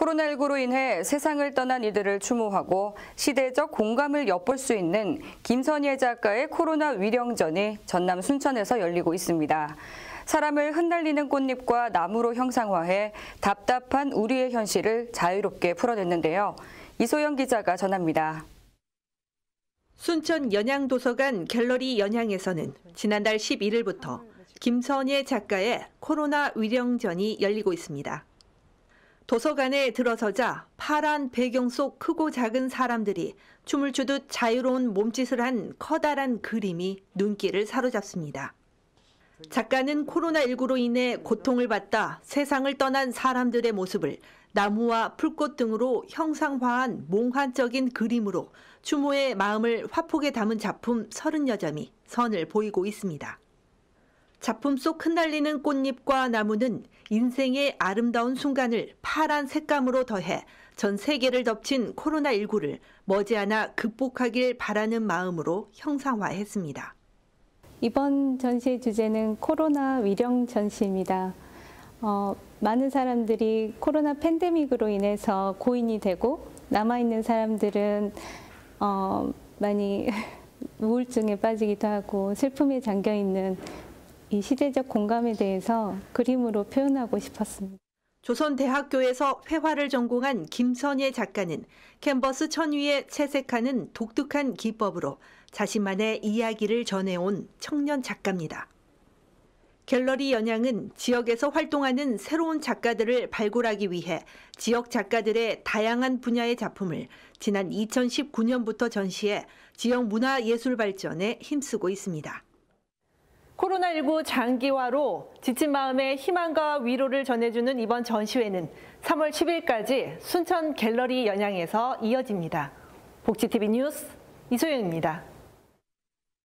코로나19로 인해 세상을 떠난 이들을 추모하고 시대적 공감을 엿볼 수 있는 김선예 작가의 코로나 위령전이 전남 순천에서 열리고 있습니다. 사람을 흩날리는 꽃잎과 나무로 형상화해 답답한 우리의 현실을 자유롭게 풀어냈는데요. 이소영 기자가 전합니다. 순천 연양도서관 갤러리 연양에서는 지난달 11일부터 김선예 작가의 코로나 위령전이 열리고 있습니다. 도서관에 들어서자 파란 배경 속 크고 작은 사람들이 춤을 추듯 자유로운 몸짓을 한 커다란 그림이 눈길을 사로잡습니다. 작가는 코로나19로 인해 고통을 받다 세상을 떠난 사람들의 모습을 나무와 풀꽃 등으로 형상화한 몽환적인 그림으로 추모의 마음을 화폭에 담은 작품 30여 점이 선을 보이고 있습니다. 작품 속 흩날리는 꽃잎과 나무는 인생의 아름다운 순간을 파란 색감으로 더해 전 세계를 덮친 코로나19를 머지않아 극복하길 바라는 마음으로 형상화했습니다. 이번 전시의 주제는 코로나 위령 전시입니다. 어, 많은 사람들이 코로나 팬데믹으로 인해서 고인이 되고 남아있는 사람들은 어, 많이 우울증에 빠지기도 하고 슬픔에 잠겨 있는 이 시대적 공감에 대해서 그림으로 표현하고 싶었습니다. 조선대학교에서 회화를 전공한 김선예 작가는 캔버스 천 위에 채색하는 독특한 기법으로 자신만의 이야기를 전해온 청년 작가입니다. 갤러리 연양은 지역에서 활동하는 새로운 작가들을 발굴하기 위해 지역 작가들의 다양한 분야의 작품을 지난 2019년부터 전시해 지역 문화예술 발전에 힘쓰고 있습니다. 코로나19 장기화로 지친 마음에 희망과 위로를 전해주는 이번 전시회는 3월 10일까지 순천 갤러리 연양에서 이어집니다. 복지TV 뉴스 이소영입니다.